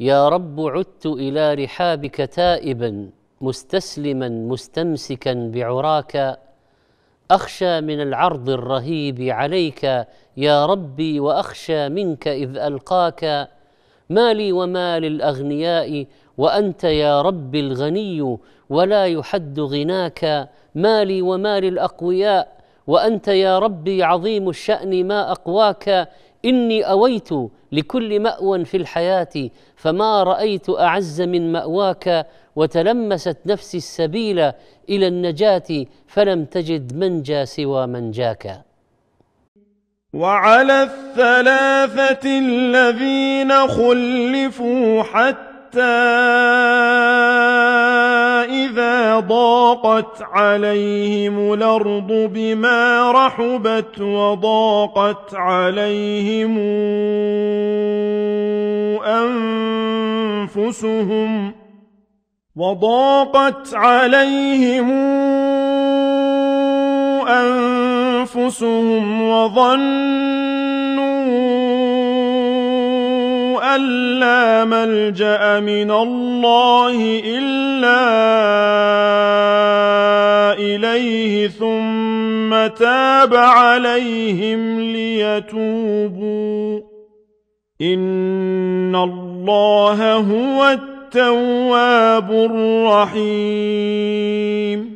يا رب عدت الى رحابك تائبا مستسلما مستمسكا بعراك اخشى من العرض الرهيب عليك يا ربي واخشى منك اذ القاك ما لي وما للاغنياء وانت يا رب الغني ولا يحد غناك ما لي وما للاقوياء وانت يا ربي عظيم الشان ما اقواك إني أويت لكل مأوى في الحياة فما رأيت أعز من مأواك وتلمست نفسي السبيل إلى النجاة فلم تجد منجى سوى منجاك وعلى الثلاثة الذين خلفوا حتى ضَاقَتْ عَلَيْهِمُ الْأَرْضُ بِمَا رَحُبَتْ وَضَاقَتْ عَلَيْهِمْ أَنفُسُهُمْ وَضَاقَتْ عَلَيْهِمْ أَنفُسُهُمْ وَظَنُّوا أن لا ملجأ من الله إلا إليه ثم تاب عليهم ليتوبوا إن الله هو التواب الرحيم